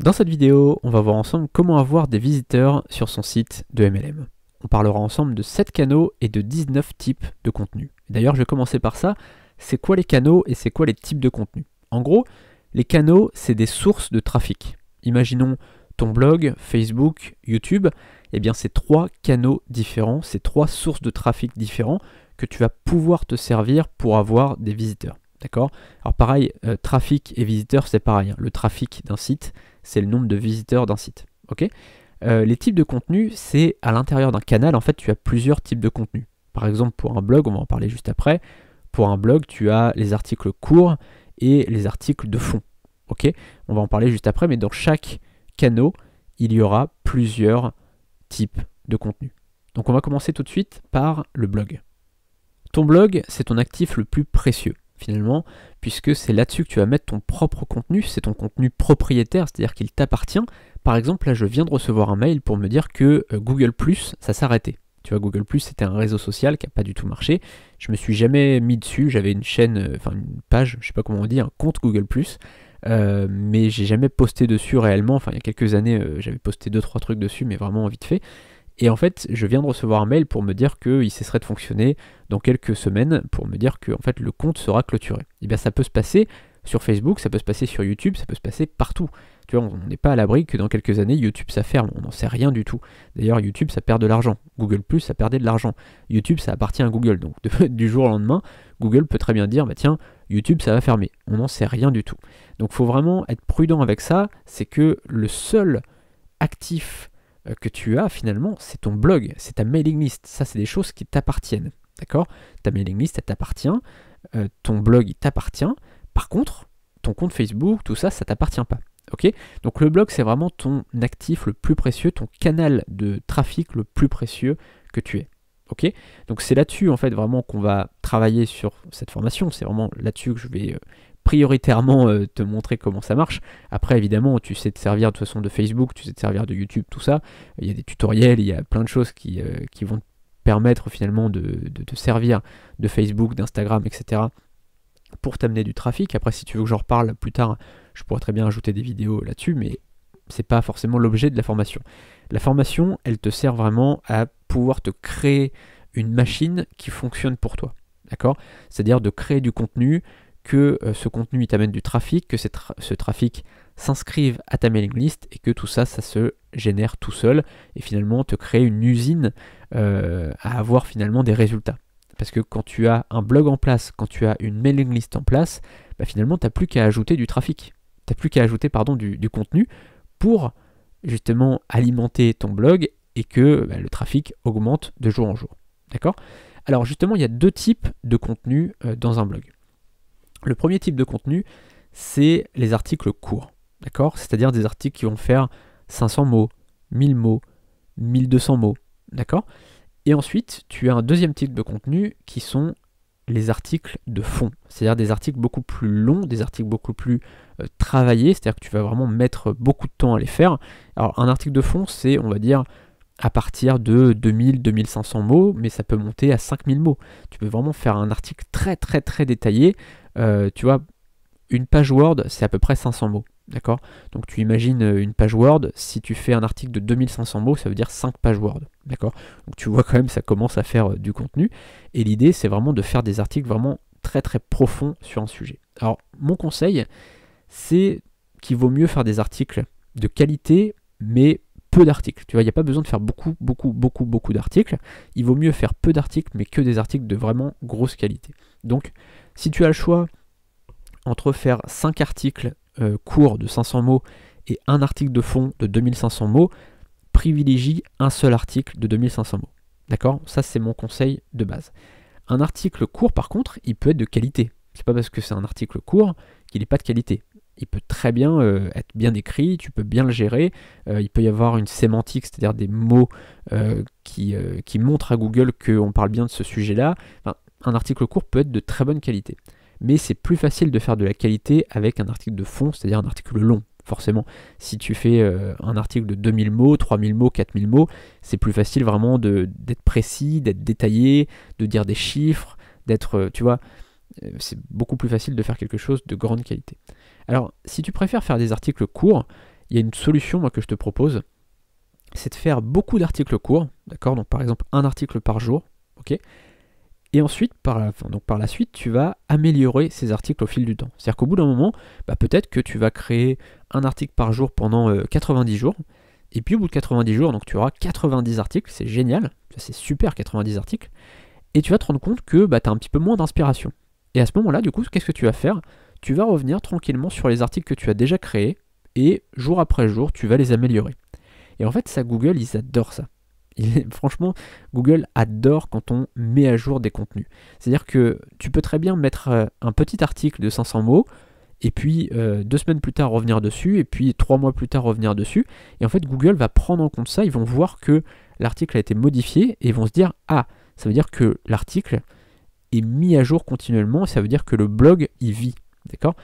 Dans cette vidéo, on va voir ensemble comment avoir des visiteurs sur son site de MLM. On parlera ensemble de 7 canaux et de 19 types de contenus. D'ailleurs, je vais commencer par ça. C'est quoi les canaux et c'est quoi les types de contenus En gros, les canaux, c'est des sources de trafic. Imaginons ton blog, Facebook, YouTube. Eh bien, c'est trois canaux différents, c'est trois sources de trafic différents que tu vas pouvoir te servir pour avoir des visiteurs. D'accord Alors pareil, euh, trafic et visiteurs, c'est pareil. Hein. Le trafic d'un site, c'est le nombre de visiteurs d'un site. Ok euh, les types de contenus, c'est à l'intérieur d'un canal, en fait, tu as plusieurs types de contenus. Par exemple, pour un blog, on va en parler juste après, pour un blog, tu as les articles courts et les articles de fond. Ok On va en parler juste après, mais dans chaque canal, il y aura plusieurs types de contenus. Donc on va commencer tout de suite par le blog. Ton blog, c'est ton actif le plus précieux finalement, puisque c'est là-dessus que tu vas mettre ton propre contenu, c'est ton contenu propriétaire, c'est-à-dire qu'il t'appartient. Par exemple, là, je viens de recevoir un mail pour me dire que euh, Google ⁇ ça s'arrêtait. Tu vois, Google c'était un réseau social qui n'a pas du tout marché. Je me suis jamais mis dessus. J'avais une chaîne, euh, enfin une page, je sais pas comment on dit, un compte Google Plus. Euh, mais j'ai jamais posté dessus réellement. Enfin, il y a quelques années, j'avais posté 2-3 trucs dessus, mais vraiment vite fait. Et en fait, je viens de recevoir un mail pour me dire qu'il cesserait de fonctionner dans quelques semaines, pour me dire que en fait, le compte sera clôturé. Et eh bien ça peut se passer sur Facebook, ça peut se passer sur YouTube, ça peut se passer partout. Tu vois, on n'est pas à l'abri que dans quelques années, YouTube ça ferme, on n'en sait rien du tout. D'ailleurs, YouTube ça perd de l'argent. Google Plus ça perdait de l'argent. YouTube ça appartient à Google. Donc du jour au lendemain, Google peut très bien dire bah tiens, YouTube ça va fermer. On n'en sait rien du tout. Donc faut vraiment être prudent avec ça, c'est que le seul actif euh, que tu as finalement, c'est ton blog, c'est ta mailing list. Ça, c'est des choses qui t'appartiennent. D'accord Ta mailing list, elle t'appartient. Euh, ton blog, il t'appartient. Par contre, ton compte Facebook, tout ça, ça t'appartient pas. Ok Donc le blog, c'est vraiment ton actif le plus précieux, ton canal de trafic le plus précieux que tu es. Ok Donc c'est là-dessus, en fait, vraiment qu'on va travailler sur cette formation. C'est vraiment là-dessus que je vais euh, prioritairement euh, te montrer comment ça marche. Après, évidemment, tu sais te servir de façon de Facebook, tu sais te servir de YouTube, tout ça. Il y a des tutoriels, il y a plein de choses qui, euh, vont te permettre finalement de, de te servir de Facebook, d'Instagram, etc. pour t'amener du trafic. Après, si tu veux que j'en reparle plus tard, je pourrais très bien ajouter des vidéos là-dessus, mais c'est pas forcément l'objet de la formation. La formation, elle te sert vraiment à pouvoir te créer une machine qui fonctionne pour toi. D'accord C'est-à-dire de créer du contenu que euh, ce contenu t'amène du trafic, que ce trafic s'inscrive à ta mailing list et que tout ça, ça se génère tout seul et finalement te crée une usine euh, à avoir finalement des résultats. Parce que quand tu as un blog en place, quand tu as une mailing list en place, bah, finalement, tu n'as plus qu'à ajouter du trafic. Tu n'as plus qu'à ajouter pardon, du, contenu pour justement alimenter ton blog et que bah, le trafic augmente de jour en jour. D'accord Alors justement, il y a deux types de contenu euh, dans un blog. Le premier type de contenu, c'est les articles courts, d'accord C'est-à-dire des articles qui vont faire 500 mots, 1000 mots, 1200 mots, d'accord Et ensuite, tu as un deuxième type de contenu qui sont les articles de fond, c'est-à-dire des articles beaucoup plus longs, des articles beaucoup plus euh, travaillés, c'est-à-dire que tu vas vraiment mettre beaucoup de temps à les faire. Alors un article de fond, c'est on va dire à partir de 2000-2500 mots, mais ça peut monter à 5000 mots. Tu peux vraiment faire un article très très très détaillé. Euh, tu vois, une page Word, c'est à peu près 500 mots. D'accord Donc tu imagines euh, une page Word, si tu fais un article de 2500 mots, ça veut dire 5 pages Word. D'accord Donc tu vois quand même, ça commence à faire euh, du contenu. Et l'idée, c'est vraiment de faire des articles vraiment très très profonds sur un sujet. Alors, mon conseil, c'est qu'il vaut mieux faire des articles de qualité, mais peu d'articles. Tu vois, il n'y a pas besoin de faire beaucoup, beaucoup, beaucoup, beaucoup d'articles. Il vaut mieux faire peu d'articles, mais que des articles de vraiment grosse qualité. Donc, si tu as le choix entre faire 5 articles euh, courts de 500 mots et un article de fond de 2500 mots, privilégie un seul article de 2500 mots. D'accord Ça, c'est mon conseil de base. Un article court, par contre, il peut être de qualité. C'est pas parce que c'est un article court qu'il n'est pas de qualité il peut très bien euh, être bien écrit, tu peux bien le gérer. Euh, il peut y avoir une sémantique, c'est-à-dire des mots euh, qui, qui, montrent à Google qu'on parle bien de ce sujet-là. un article court peut être de très bonne qualité. Mais c'est plus facile de faire de la qualité avec un article de fond, c'est-à-dire un article long, forcément. Si tu fais un article de 2000 mots, 3000 mots, 4000 mots, c'est plus facile vraiment d'être précis, d'être détaillé, de dire des chiffres, d'être, tu vois, euh, c'est beaucoup plus facile de faire quelque chose de grande qualité. Alors, si tu préfères faire des articles courts, il y a une solution moi, que je te propose, c'est de faire beaucoup d'articles courts, d'accord Donc par exemple un article par jour, ok et ensuite, par la, donc par la suite, tu vas améliorer ces articles au fil du temps. C'est-à-dire qu'au bout d'un moment, bah, peut-être que tu vas créer un article par jour pendant 90 euh, jours. Et puis au bout de 90 jours, donc tu auras 90 articles, c'est génial, c'est super 90 articles. Et tu vas te rendre compte que bah, tu as un petit peu moins d'inspiration. Et à ce moment-là, du coup, qu'est-ce que tu vas faire Tu vas revenir tranquillement sur les articles que tu as déjà créés et jour après jour, tu vas les améliorer. Et en fait, ça, Google, ils adorent ça. franchement, Google adore quand on met à jour des contenus. C'est-à-dire que tu peux très bien mettre euh, un petit article de 500 mots, et puis euh, deux semaines plus tard revenir dessus, et puis trois mois plus tard revenir dessus. Et en fait, Google va prendre en compte ça, ils vont voir que l'article a été modifié, et ils vont se dire, ah, ça veut dire que l'article, est mis à jour continuellement, ça veut dire que le blog y vit. D'accord